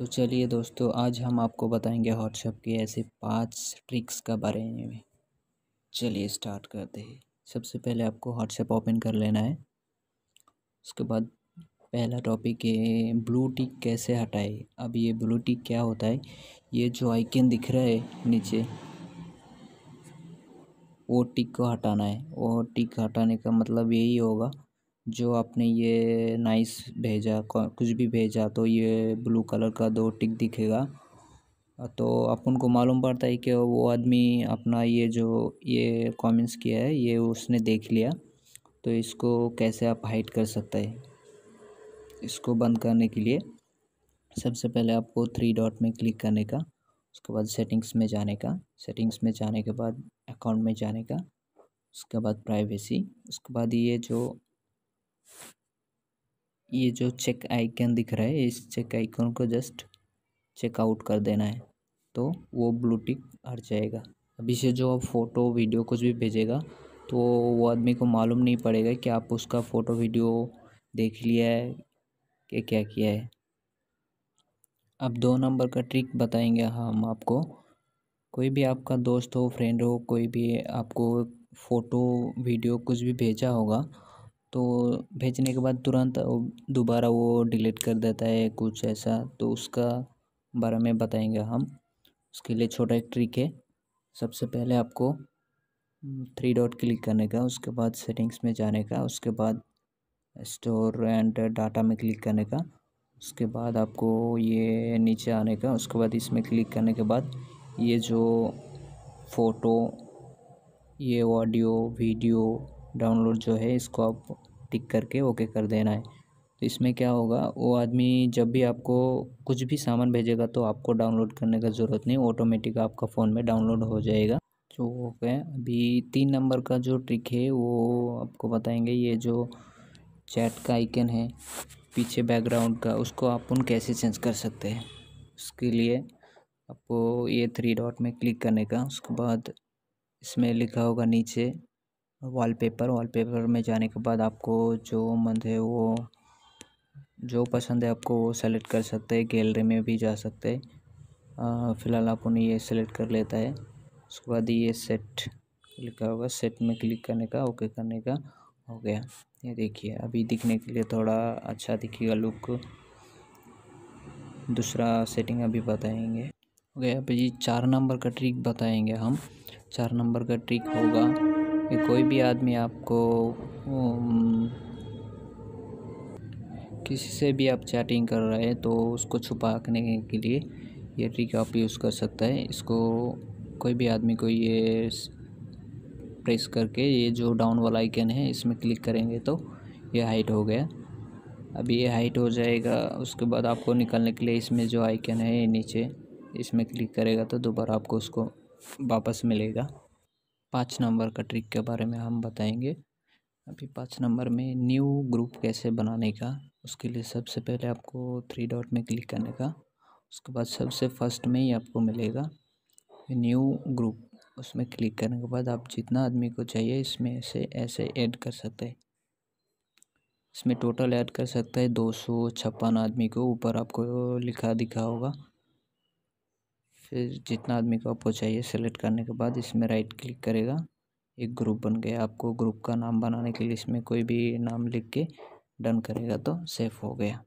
तो चलिए दोस्तों आज हम आपको बताएंगे व्हाट्सएप के ऐसे पांच ट्रिक्स का बारे में चलिए स्टार्ट करते हैं सबसे पहले आपको व्हाट्सएप ओपन कर लेना है उसके बाद पहला टॉपिक है ब्लू टिक कैसे हटाए अब ये ब्लू टिक क्या होता है ये जो आइकन दिख रहा है नीचे वो टिक को हटाना है वो टिक हटाने का मतलब यही होगा जो आपने ये नाइस भेजा कुछ भी भेजा तो ये ब्लू कलर का दो टिक दिखेगा तो आप उनको मालूम पड़ता है कि वो आदमी अपना ये जो ये कमेंट्स किया है ये उसने देख लिया तो इसको कैसे आप हाइड कर सकते हैं इसको बंद करने के लिए सबसे पहले आपको थ्री डॉट में क्लिक करने का उसके बाद सेटिंग्स में जाने का सेटिंग्स में जाने के बाद अकाउंट में जाने का उसके बाद प्राइवेसी उसके बाद ये जो ये जो चेक आइकन दिख रहा है इस चेक आइकन को जस्ट चेकआउट कर देना है तो वो ब्लू टिक हट जाएगा अभी से जो आप फ़ोटो वीडियो कुछ भी भेजेगा तो वो आदमी को मालूम नहीं पड़ेगा कि आप उसका फ़ोटो वीडियो देख लिया है कि क्या किया है अब दो नंबर का ट्रिक बताएंगे हम आपको कोई भी आपका दोस्त हो फ्रेंड हो कोई भी आपको फ़ोटो वीडियो कुछ भी भेजा होगा तो भेजने के बाद तुरंत दोबारा वो डिलीट कर देता है कुछ ऐसा तो उसका बारे में बताएंगे हम उसके लिए छोटा एक ट्रिक है सबसे पहले आपको थ्री डॉट क्लिक करने का उसके बाद सेटिंग्स में जाने का उसके बाद स्टोर एंड डाटा में क्लिक करने का उसके बाद आपको ये नीचे आने का उसके बाद इसमें क्लिक करने के बाद ये जो फ़ोटो ये ऑडियो वीडियो डाउनलोड जो है इसको आप टिक करके ओके कर देना है तो इसमें क्या होगा वो आदमी जब भी आपको कुछ भी सामान भेजेगा तो आपको डाउनलोड करने का ज़रूरत नहीं ऑटोमेटिक आपका फ़ोन में डाउनलोड हो जाएगा जो ओके अभी तीन नंबर का जो ट्रिक है वो आपको बताएंगे ये जो चैट का आइकन है पीछे बैकग्राउंड का उसको आप उन कैसे चेंज कर सकते हैं उसके लिए आपको ये थ्री डॉट में क्लिक करने का उसके बाद इसमें लिखा होगा नीचे वॉलपेपर वॉलपेपर में जाने के बाद आपको जो मन है वो जो पसंद है आपको वो सेलेक्ट कर सकते हैं गैलरी में भी जा सकते हैं फ़िलहाल उन्हें ये सेलेक्ट कर लेता है उसके बाद ये सेट लिखा होगा सेट में क्लिक करने का ओके करने का हो गया ये देखिए अभी दिखने के लिए थोड़ा अच्छा दिखेगा लुक दूसरा सेटिंग अभी बताएंगे ओके अभी चार नंबर का ट्रिक बताएंगे हम चार नंबर का ट्रिक होगा कि कोई भी आदमी आपको किसी से भी आप चैटिंग कर रहे हैं तो उसको छुपाने के लिए ये ट्रिक आप यूज़ कर सकते हैं इसको कोई भी आदमी को ये प्रेस करके ये जो डाउन वाला आइकन है इसमें क्लिक करेंगे तो ये हाइट हो गया अब ये हाइट हो जाएगा उसके बाद आपको निकलने के लिए इसमें जो आइकन है नीचे इसमें क्लिक करेगा तो दोबारा आपको उसको वापस मिलेगा पाँच नंबर का ट्रिक के बारे में हम बताएंगे अभी पाँच नंबर में न्यू ग्रुप कैसे बनाने का उसके लिए सबसे पहले आपको थ्री डॉट में क्लिक करने का उसके बाद सबसे फर्स्ट में ही आपको मिलेगा न्यू ग्रुप उसमें क्लिक करने के बाद आप जितना आदमी को चाहिए इसमें से ऐसे ऐड कर सकते हैं इसमें टोटल ऐड कर सकता है दो सौ छप्पन आदमी को ऊपर आपको लिखा दिखा होगा फिर जितना आदमी को आपको चाहिए सेलेक्ट करने के बाद इसमें राइट क्लिक करेगा एक ग्रुप बन गया आपको ग्रुप का नाम बनाने के लिए इसमें कोई भी नाम लिख के डन करेगा तो सेफ हो गया